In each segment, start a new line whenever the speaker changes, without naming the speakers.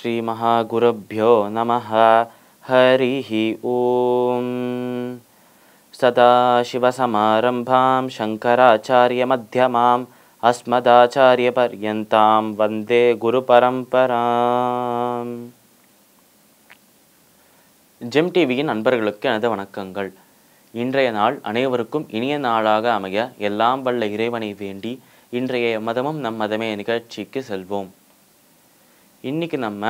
श्रीमहागुरुभ्यो नमः हरिः ॐ सदाशिवसमारम्भां பர்யந்தாம் வந்தே குரு பரம்பராம் ஜெம் டிவியின் நண்பர்களுக்கு எனது வணக்கங்கள் இன்றைய நாள் அனைவருக்கும் இனிய நாளாக அமைய எல்லாம் வல்ல இறைவனை வேண்டி இன்றைய மதமும் நம் மதமே நிகழ்ச்சிக்கு செல்வோம் இன்னிக்கு நம்ம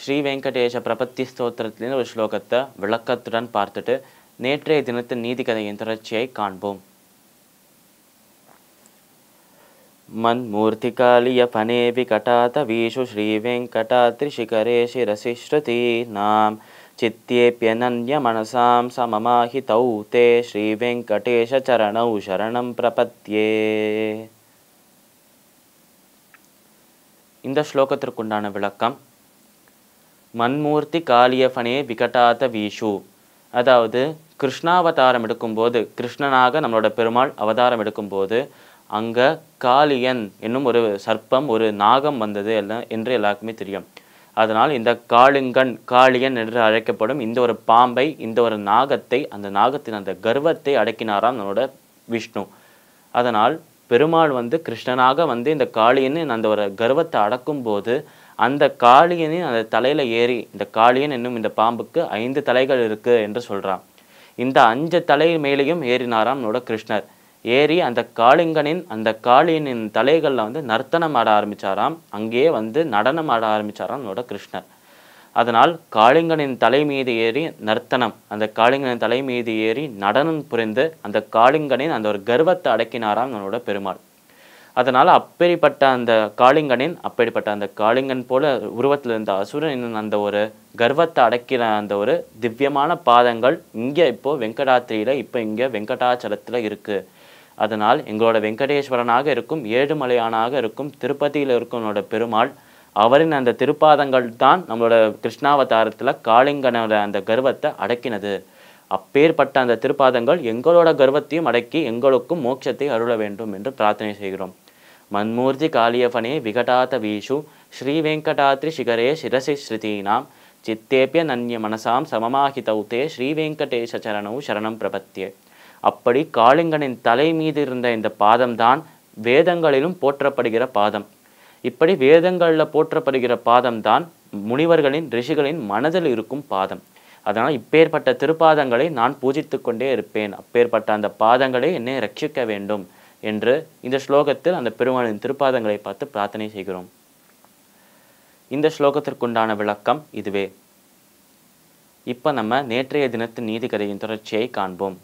ஸ்ரீ வெங்கடேஷ பிரபத்தி ஸ்தோத்திரத்திலேருந்து ஒரு ஸ்லோகத்தை விளக்கத்துடன் பார்த்துட்டு நேற்றைய தினத்து நீதி நீதிக்கதையின் தொடர்ச்சியை காண்போம் மன்மூர்த்தி காலிய பனேபி கட்டாத்த வீஷு ஸ்ரீ வெங்கடாத்ரி சிகரே சிரசி ஸ்ருதி நாம் சித்தேப்பியனன்ய மனசாம் சமமாகி தௌ தே ஸ்ரீ வெங்கடேஷ சரணௌ சரணம் பிரபத்தியே இந்த ஸ்லோகத்திற்குண்டான விளக்கம் மன்மூர்த்தி காளியஃபனே விகட்டாத வீஷு அதாவது கிருஷ்ணாவதாரம் எடுக்கும்போது கிருஷ்ணனாக நம்மளோட பெருமாள் அவதாரம் எடுக்கும்போது அங்கே காளியன் என்னும் ஒரு சர்ப்பம் ஒரு நாகம் வந்தது எல்லாம் என்று எல்லாருக்குமே தெரியும் அதனால் இந்த காளிங்கன் காளியன் என்று அழைக்கப்படும் இந்த ஒரு பாம்பை இந்த ஒரு நாகத்தை அந்த நாகத்தின் அந்த கர்வத்தை அடக்கினாராம் நம்மளோட விஷ்ணு அதனால் பெருமாள் வந்து கிருஷ்ணனாக வந்து இந்த காளியனின் அந்த ஒரு கர்வத்தை அடக்கும் போது அந்த காளியனின் அந்த தலையில் ஏறி இந்த காளியன் என்னும் இந்த பாம்புக்கு ஐந்து தலைகள் இருக்குது என்று சொல்கிறான் இந்த அஞ்சு தலை மேலேயும் ஏறினாராம் நோட கிருஷ்ணர் ஏறி அந்த காளிங்கனின் அந்த காளியனின் தலைகளில் வந்து நர்த்தனம் ஆட ஆரம்பித்தாராம் அங்கேயே வந்து நடனம் ஆட ஆரம்பித்தாராம் நோட கிருஷ்ணர் அதனால் காளிங்கனின் தலை மீது ஏறி நர்த்தனம் அந்த காளிங்கனின் தலை மீது ஏறி நடனம் புரிந்து அந்த காளிங்கனின் அந்த ஒரு கர்வத்தை அடக்கினாராம் நம்மளோட பெருமாள் அதனால் அப்படிப்பட்ட அந்த காளிங்கனின் அப்படிப்பட்ட அந்த காளிங்கன் போல உருவத்தில் இருந்த அசுரனின் அந்த ஒரு கர்வத்தை அடக்கிற அந்த ஒரு திவ்யமான பாதங்கள் இங்கே இப்போது வெங்கடாத்திரியில் இப்போ இங்கே வெங்கடாச்சலத்தில் இருக்குது அதனால் எங்களோட வெங்கடேஸ்வரனாக இருக்கும் ஏழுமலையானாக இருக்கும் திருப்பதியில் இருக்கவனோட பெருமாள் அவரின் அந்த திருப்பாதங்கள் தான் நம்மளோட கிருஷ்ணாவதாரத்தில் காளிங்கனோட அந்த கர்வத்தை அடக்கினது அப்பேற்பட்ட அந்த திருப்பாதங்கள் எங்களோட கர்வத்தையும் அடக்கி எங்களுக்கும் மோட்சத்தை அருள வேண்டும் என்று பிரார்த்தனை செய்கிறோம் மன்மூர்த்தி காளியபனே விகடாத வீஷு ஸ்ரீ வெங்கடாத்ரி சிகரே சிரசி ஸ்ருதீனாம் சித்தேபிய நன்ய மனசாம் சமமாகிதௌத்தே ஸ்ரீ வெங்கடேச சரணவு சரணம் பிரபத்தியே அப்படி காளிங்கனின் தலை மீது இருந்த இந்த பாதம்தான் வேதங்களிலும் போற்றப்படுகிற பாதம் இப்படி வேதங்களில் போற்றப்படுகிற பாதம் தான் முனிவர்களின் ரிஷிகளின் மனதில் இருக்கும் பாதம் அதனால் இப்பேற்பட்ட திருப்பாதங்களை நான் பூஜித்து கொண்டே இருப்பேன் அப்பேற்பட்ட அந்த பாதங்களை என்னை ரட்சிக்க வேண்டும் என்று இந்த ஸ்லோகத்தில் அந்த பெருமானின் திருப்பாதங்களை பார்த்து பிரார்த்தனை செய்கிறோம் இந்த ஸ்லோகத்திற்குண்டான விளக்கம் இதுவே இப்போ நம்ம நேற்றைய தினத்தின் நீதிக்கதையின் தொடர்ச்சியை காண்போம்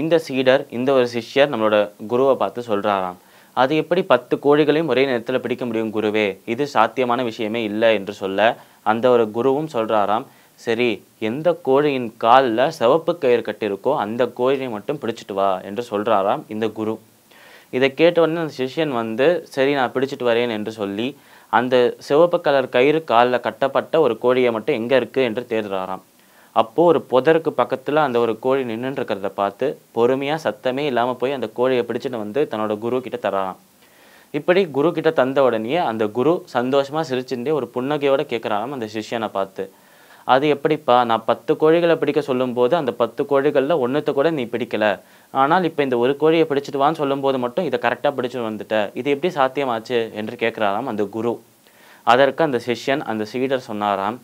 இந்த சீடர் இந்த ஒரு சிஷ்யர் நம்மளோட குருவை பார்த்து சொல்கிறாராம் அது எப்படி பத்து கோழிகளையும் ஒரே நேரத்தில் பிடிக்க முடியும் குருவே இது சாத்தியமான விஷயமே இல்லை என்று சொல்ல அந்த ஒரு குருவும் சொல்கிறாராம் சரி எந்த கோழியின் காலில் சிவப்பு கயிறு கட்டியிருக்கோ அந்த கோழியை மட்டும் பிடிச்சிட்டு வா என்று சொல்கிறாராம் இந்த குரு இதை கேட்டவுடனே அந்த சிஷ்யன் வந்து சரி நான் பிடிச்சிட்டு வரேன் என்று சொல்லி அந்த சிவப்பு கலர் கயிறு காலில் கட்டப்பட்ட ஒரு கோழியை மட்டும் எங்கே இருக்குது என்று தேடுறாராம் அப்போது ஒரு புதருக்கு பக்கத்தில் அந்த ஒரு கோழி நின்றுருக்கிறத பார்த்து பொறுமையாக சத்தமே இல்லாமல் போய் அந்த கோழியை பிடிச்சிட்டு வந்து தன்னோட குரு கிட்ட தரான் இப்படி குரு கிட்ட தந்த உடனே அந்த குரு சந்தோஷமாக சிரிச்சுட்டே ஒரு புன்னகையோடு கேட்குறாங்க அந்த சிஷ்யனை பார்த்து அது எப்படிப்பா நான் பத்து கோழிகளை பிடிக்க சொல்லும்போது அந்த பத்து கோழிகளில் ஒன்றுத்த கூட நீ பிடிக்கலை ஆனால் இப்போ இந்த ஒரு கோழியை பிடிச்சிட்டு வான்னு சொல்லும்போது மட்டும் இதை கரெக்டாக பிடிச்சிட்டு வந்துட்ட இது எப்படி சாத்தியமாச்சு என்று கேட்குறாராம் அந்த குரு அதற்கு அந்த சிஷ்யன் அந்த சீடர் சொன்னாராம்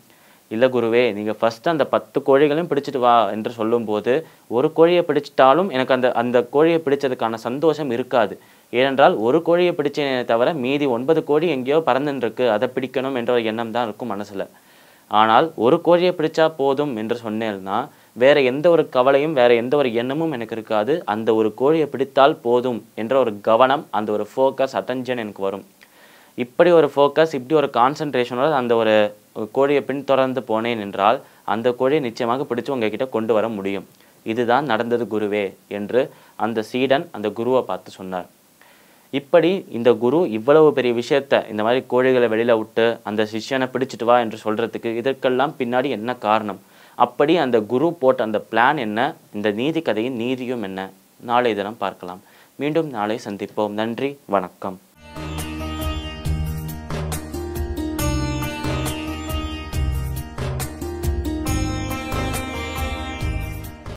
இல்லை குருவே நீங்கள் ஃபஸ்ட்டு அந்த பத்து கோழிகளையும் பிடிச்சிட்டு வா என்று சொல்லும்போது ஒரு கோழியை பிடிச்சிட்டாலும் எனக்கு அந்த அந்த கோழியை பிடிச்சதுக்கான சந்தோஷம் இருக்காது ஏனென்றால் ஒரு கோழியை பிடிச்சேனே தவிர மீதி ஒன்பது கோழி எங்கேயோ பறந்துருக்கு அதை பிடிக்கணும் என்ற ஒரு எண்ணம் தான் இருக்கும் மனசில் ஆனால் ஒரு கோழியை பிடிச்சா போதும் என்று சொன்னேன்னா வேறு எந்த ஒரு கவலையும் வேறு எந்த ஒரு எண்ணமும் எனக்கு இருக்காது அந்த ஒரு கோழியை பிடித்தால் போதும் என்ற ஒரு கவனம் அந்த ஒரு ஃபோக்கஸ் அட்டென்ஷன் எனக்கு வரும் இப்படி ஒரு ஃபோக்கஸ் இப்படி ஒரு கான்சன்ட்ரேஷனோட அந்த ஒரு கோழியை பின்தொடர்ந்து போனேன் என்றால் அந்த கோழியை நிச்சயமாக பிடிச்சு உங்ககிட்ட கொண்டு வர முடியும் இதுதான் நடந்தது குருவே என்று அந்த சீடன் அந்த குருவை பார்த்து சொன்னார் இப்படி இந்த குரு இவ்வளவு பெரிய விஷயத்த இந்த மாதிரி கோழிகளை வெளியில் விட்டு அந்த சிஷ்யனை பிடிச்சிட்டு வா என்று சொல்கிறதுக்கு இதற்கெல்லாம் பின்னாடி என்ன காரணம் அப்படி அந்த குரு போட்ட அந்த பிளான் என்ன இந்த நீதி கதையின் நீதியும் என்ன நாளை தினம் பார்க்கலாம் மீண்டும் நாளை சந்திப்போம் நன்றி வணக்கம்